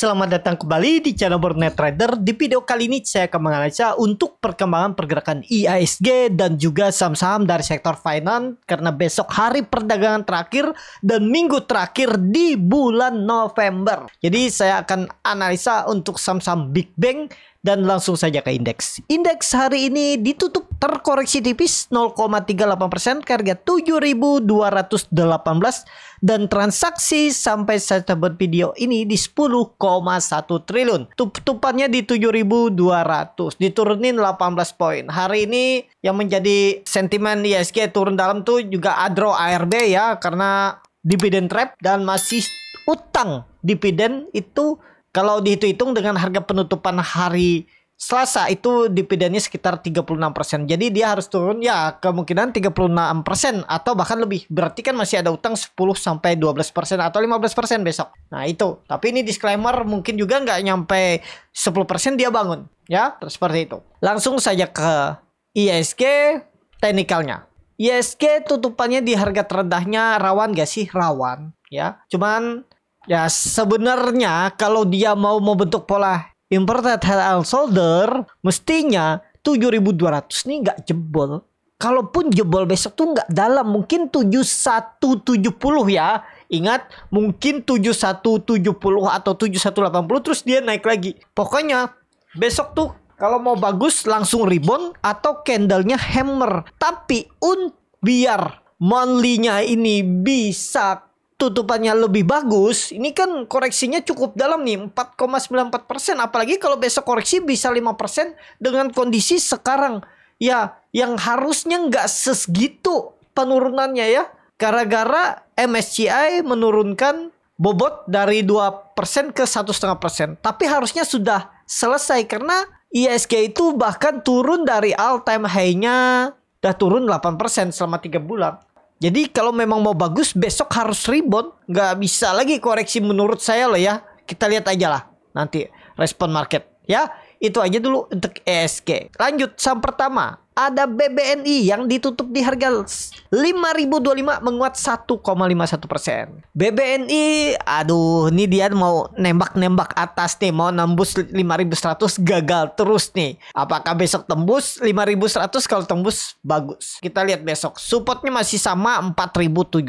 Selamat datang kembali di channel Bornet Trader. Di video kali ini saya akan menganalisa untuk perkembangan pergerakan e IISG dan juga saham-saham dari sektor finance karena besok hari perdagangan terakhir dan minggu terakhir di bulan November. Jadi saya akan analisa untuk saham-saham Big Bang dan langsung saja ke indeks. Indeks hari ini ditutup terkoreksi tipis 0,38% ke harga 7.218 dan transaksi sampai saya video ini di 10 triliun. Tep di 7.200, diturunin 18 poin. Hari ini yang menjadi sentimen ISG turun dalam tuh juga Adro ARB ya karena dividen trap dan masih utang dividen itu kalau dihitung dengan harga penutupan hari Selasa itu dividennya sekitar 36%. Jadi dia harus turun ya kemungkinan 36% atau bahkan lebih. Berarti kan masih ada utang 10 sampai 12% atau 15% besok. Nah, itu. Tapi ini disclaimer mungkin juga nggak nyampe 10% dia bangun, ya. Terus seperti itu. Langsung saja ke ISG teknikalnya. ISG tutupannya di harga terendahnya rawan gak sih? Rawan, ya. Cuman ya sebenarnya kalau dia mau membentuk pola imported head and shoulder mestinya 7200 nih nggak jebol. Kalaupun jebol besok tuh nggak dalam, mungkin 7170 ya. Ingat, mungkin 7170 atau 7180 terus dia naik lagi. Pokoknya besok tuh kalau mau bagus langsung rebound atau candlenya hammer. Tapi un biar monthly-nya ini bisa tutupannya lebih bagus, ini kan koreksinya cukup dalam nih 4,94 persen. Apalagi kalau besok koreksi bisa 5 persen dengan kondisi sekarang ya yang harusnya nggak sesegitu penurunannya ya. Gara-gara MSCI menurunkan bobot dari 2 persen ke satu setengah persen. Tapi harusnya sudah selesai karena ISG itu bahkan turun dari all time high-nya udah turun 8% selama tiga bulan. Jadi kalau memang mau bagus besok harus rebound, nggak bisa lagi koreksi menurut saya loh ya. Kita lihat aja lah nanti respon market ya. Itu aja dulu untuk ESG. Lanjut saham pertama, ada BBNI yang ditutup di harga 5.025 menguat 1,51 persen. BBNI, aduh, ini dia mau nembak-nembak atas nih, mau nembus 5.100 gagal terus nih. Apakah besok tembus 5.100? Kalau tembus bagus. Kita lihat besok. Supportnya masih sama 4.700.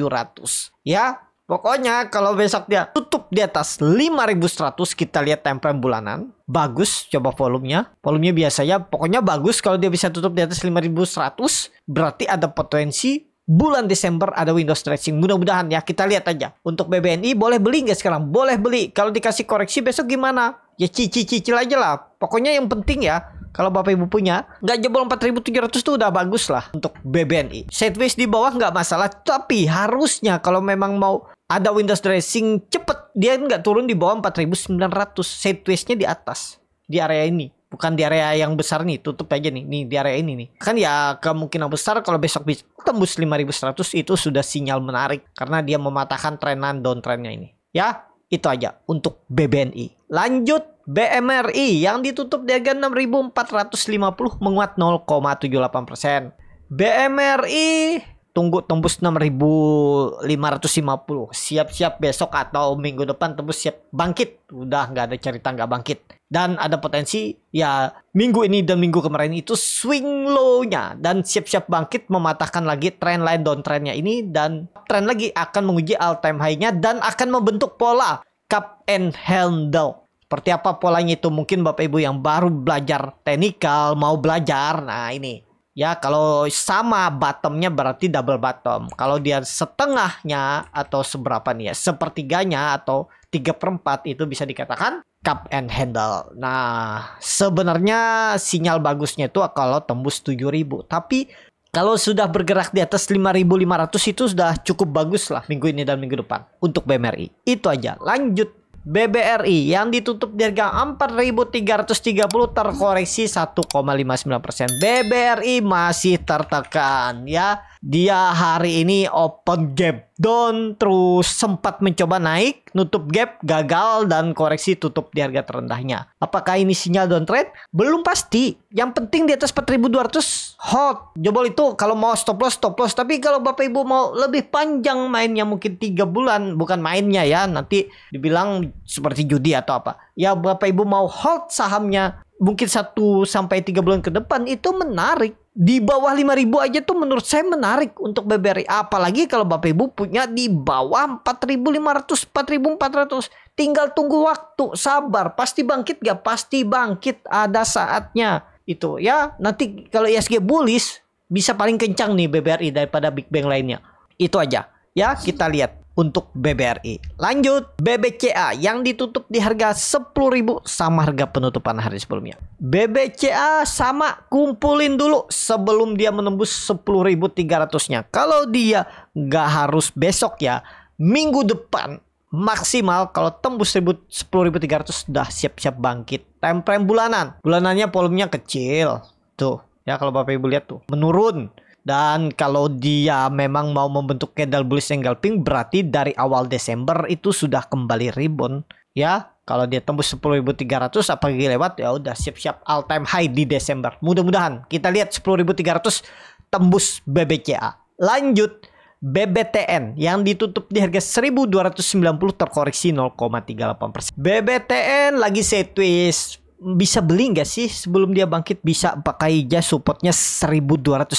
Ya, Pokoknya kalau besok dia tutup di atas 5100 kita lihat time frame bulanan. Bagus coba volumenya. Volumenya biasanya pokoknya bagus kalau dia bisa tutup di atas 5100 berarti ada potensi bulan Desember ada window stretching. Mudah-mudahan ya kita lihat aja. Untuk BBNI boleh beli nggak sekarang? Boleh beli. Kalau dikasih koreksi besok gimana? Ya cicil-cicil aja lah. Pokoknya yang penting ya kalau bapak ibu punya nggak jebol 4700 tuh udah bagus lah untuk BBNI sideways di bawah nggak masalah tapi harusnya kalau memang mau ada Windows dressing cepet dia nggak turun di bawah 4900 nya di atas di area ini bukan di area yang besar nih tutup aja nih nih di area ini nih kan ya kemungkinan besar kalau besok bisa tembus 5100 itu sudah sinyal menarik karena dia mematahkan trenan downtrendnya ini ya itu aja untuk BBNI lanjut BMRI yang ditutup di harga 6450 menguat 0,78 persen BMRI tunggu tembus 6550 siap-siap besok atau minggu depan tembus siap bangkit udah nggak ada cerita nggak bangkit dan ada potensi ya minggu ini dan minggu kemarin itu swing low-nya dan siap-siap bangkit mematahkan lagi trend line downtrendnya ini dan trend lagi akan menguji all time high-nya dan akan membentuk pola cup and handle seperti apa polanya itu mungkin Bapak Ibu yang baru belajar teknikal mau belajar nah ini Ya, kalau sama bottomnya berarti double bottom. Kalau dia setengahnya atau seberapa nih ya, sepertiganya atau tiga perempat itu bisa dikatakan cup and handle. Nah, sebenarnya sinyal bagusnya itu kalau tembus 7000. Tapi kalau sudah bergerak di atas 5500 itu sudah cukup bagus lah minggu ini dan minggu depan untuk BMRI. Itu aja. Lanjut BBRI yang ditutup di harga 4.330 terkoreksi 1,59%. BBRI masih tertekan ya dia hari ini open gap down terus sempat mencoba naik nutup gap gagal dan koreksi tutup di harga terendahnya apakah ini sinyal downtrend belum pasti yang penting di atas 4200 hot jebol itu kalau mau stop loss stop loss tapi kalau bapak ibu mau lebih panjang mainnya mungkin tiga bulan bukan mainnya ya nanti dibilang seperti judi atau apa ya bapak ibu mau hold sahamnya mungkin 1 sampai 3 bulan ke depan itu menarik di bawah 5000 aja tuh menurut saya menarik untuk BBRI apalagi kalau Bapak Ibu punya di bawah 4500 4400 tinggal tunggu waktu sabar pasti bangkit gak pasti bangkit ada saatnya itu ya nanti kalau ISG bullish bisa paling kencang nih BBRI daripada Big Bang lainnya itu aja ya kita lihat untuk BBRI. Lanjut, BBCA yang ditutup di harga 10.000 sama harga penutupan hari sebelumnya. BBCA sama kumpulin dulu sebelum dia menembus 10.300-nya. Kalau dia nggak harus besok ya, minggu depan maksimal kalau tembus 10.300 sudah siap-siap bangkit. Time frame bulanan. Bulanannya volumenya kecil. Tuh, ya kalau Bapak Ibu lihat tuh, menurun. Dan kalau dia memang mau membentuk candle bullish single pink berarti dari awal Desember itu sudah kembali rebound ya. Kalau dia tembus 10.300 apalagi lewat ya udah siap-siap all time high di Desember. Mudah-mudahan kita lihat 10.300 tembus BBCA. Lanjut BBTN yang ditutup di harga 1290 terkoreksi 0,38%. BBTN lagi sideways bisa beli nggak sih sebelum dia bangkit bisa pakai jas supportnya 1250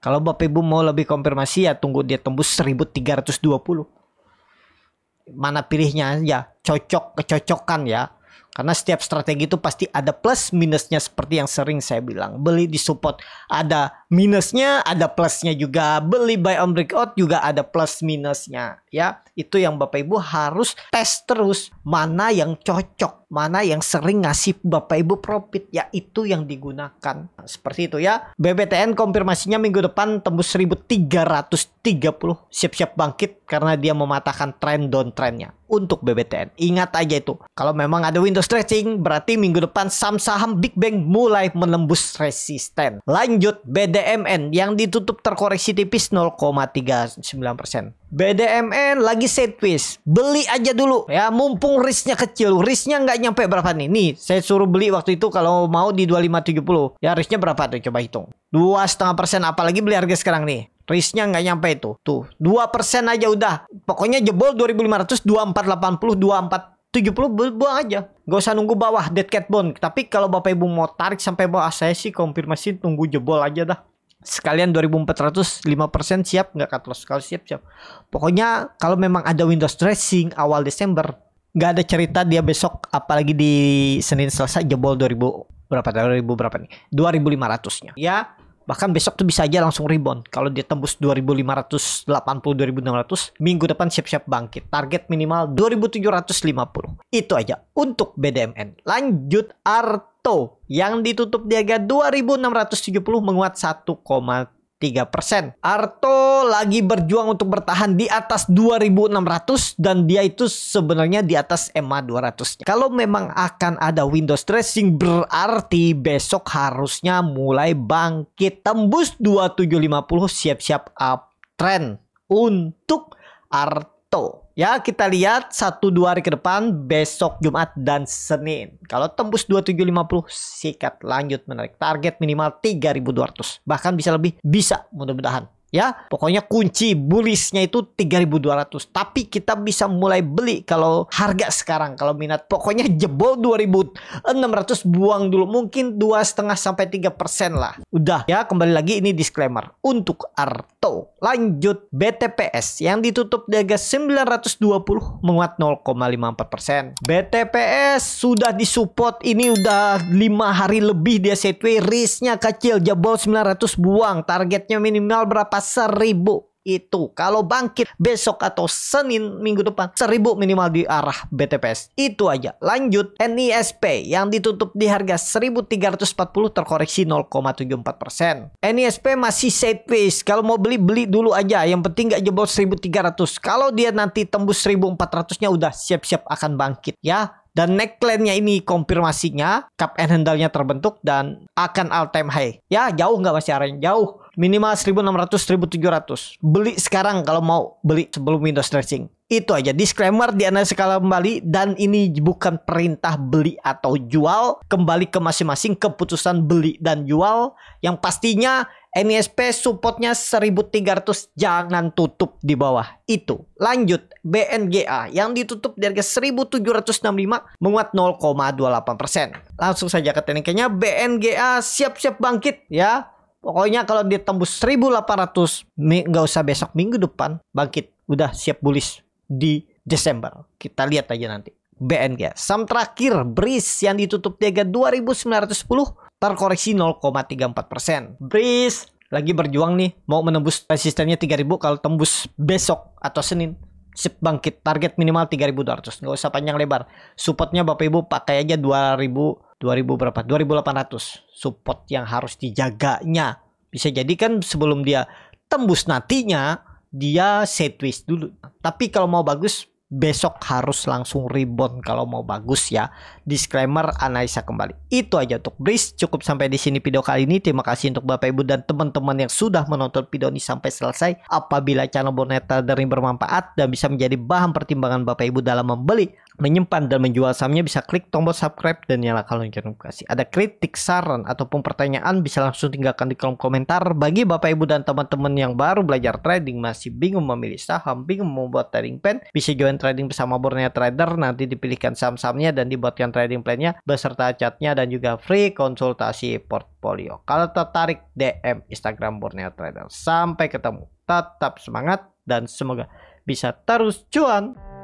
kalau Bapak Ibu mau lebih konfirmasi ya tunggu dia tembus 1320 mana pilihnya ya cocok kecocokan ya karena setiap strategi itu pasti ada plus minusnya seperti yang sering saya bilang. Beli di support ada minusnya, ada plusnya juga. Beli buy on breakout juga ada plus minusnya. Ya, itu yang Bapak Ibu harus tes terus mana yang cocok, mana yang sering ngasih Bapak Ibu profit, ya itu yang digunakan. Nah, seperti itu ya. BBTN konfirmasinya minggu depan tembus 1330. Siap-siap bangkit karena dia mematahkan tren downtrendnya untuk BBTN. Ingat aja itu. Kalau memang ada window stretching, berarti minggu depan saham-saham Big Bang mulai menembus resisten. Lanjut BDMN yang ditutup terkoreksi tipis 0,39%. BDMN lagi set twist. Beli aja dulu ya, mumpung risknya kecil. Risknya nggak nyampe berapa nih? Nih, saya suruh beli waktu itu kalau mau di 2570. Ya risknya berapa tuh? Coba hitung. Dua setengah persen apalagi beli harga sekarang nih. Risknya nggak nyampe itu. Tuh, dua persen aja udah. Pokoknya jebol 2500, 2480, 24 70 buang aja. Gak usah nunggu bawah dead cat bone. Tapi kalau Bapak Ibu mau tarik sampai bawah saya sih konfirmasi tunggu jebol aja dah sekalian 2400 5% siap nggak cut loss kalau siap siap pokoknya kalau memang ada Windows dressing awal Desember nggak ada cerita dia besok apalagi di Senin Selasa jebol 2000 berapa 2000 berapa nih 2500 nya ya bahkan besok tuh bisa aja langsung rebound kalau dia tembus 2580 2600 minggu depan siap-siap bangkit target minimal 2750 itu aja untuk BDMN lanjut art Auto yang ditutup di harga 2.670 menguat 1,3 persen. Arto lagi berjuang untuk bertahan di atas 2600 dan dia itu sebenarnya di atas ma 200. Kalau memang akan ada Windows dressing berarti besok harusnya mulai bangkit tembus 2750 siap-siap uptrend untuk Arto. Ya kita lihat 1-2 hari ke depan besok Jumat dan Senin. Kalau tembus 2750 sikat lanjut menarik target minimal 3200 bahkan bisa lebih bisa mudah-mudahan ya pokoknya kunci bullishnya itu 3200 tapi kita bisa mulai beli kalau harga sekarang kalau minat pokoknya jebol 2600 buang dulu mungkin dua setengah sampai tiga persen lah udah ya kembali lagi ini disclaimer untuk Arto lanjut BTPS yang ditutup di harga 920 menguat 0,54 persen BTPS sudah disupport ini udah lima hari lebih dia setway risknya kecil jebol 900 buang targetnya minimal berapa seribu itu kalau bangkit besok atau Senin minggu depan seribu minimal di arah BTPS itu aja lanjut NISP yang ditutup di harga 1340 terkoreksi 0,74% persen NISP masih sideways kalau mau beli beli dulu aja yang penting gak jebol 1300 kalau dia nanti tembus 1400 nya udah siap-siap akan bangkit ya dan neckline-nya ini konfirmasinya cup and handle-nya terbentuk dan akan all time high ya jauh nggak masih arahnya jauh minimal 1600 1700 beli sekarang kalau mau beli sebelum window stretching itu aja disclaimer di analisa skala kembali dan ini bukan perintah beli atau jual kembali ke masing-masing keputusan beli dan jual yang pastinya NISP supportnya 1300 jangan tutup di bawah itu lanjut BNGA yang ditutup di harga 1765 menguat 0,28% langsung saja ke tekniknya BNGA siap-siap bangkit ya Pokoknya kalau dia tembus 1800 nggak usah besok minggu depan bangkit udah siap bullish di Desember. Kita lihat aja nanti. BNG. Sam terakhir BRIS yang ditutup tiga 2910 terkoreksi 0,34%. BRIS lagi berjuang nih mau menembus resistennya 3000 kalau tembus besok atau Senin sip bangkit target minimal 3200 nggak usah panjang lebar supportnya bapak ibu pakai aja 2000 2000 berapa? 2800 support yang harus dijaganya. Bisa jadi kan sebelum dia tembus nantinya dia sideways dulu. Tapi kalau mau bagus besok harus langsung rebound kalau mau bagus ya. Disclaimer analisa kembali. Itu aja untuk Breeze. Cukup sampai di sini video kali ini. Terima kasih untuk Bapak Ibu dan teman-teman yang sudah menonton video ini sampai selesai. Apabila channel Boneta dari bermanfaat dan bisa menjadi bahan pertimbangan Bapak Ibu dalam membeli, menyimpan dan menjual sahamnya bisa klik tombol subscribe dan nyalakan lonceng notifikasi. Ada kritik, saran ataupun pertanyaan bisa langsung tinggalkan di kolom komentar. Bagi Bapak Ibu dan teman-teman yang baru belajar trading masih bingung memilih saham, bingung membuat trading plan, bisa join trading bersama Borneo Trader nanti dipilihkan saham-sahamnya dan dibuatkan trading plannya beserta catnya dan juga free konsultasi portfolio. Kalau tertarik DM Instagram Borneo Trader. Sampai ketemu. Tetap semangat dan semoga bisa terus cuan.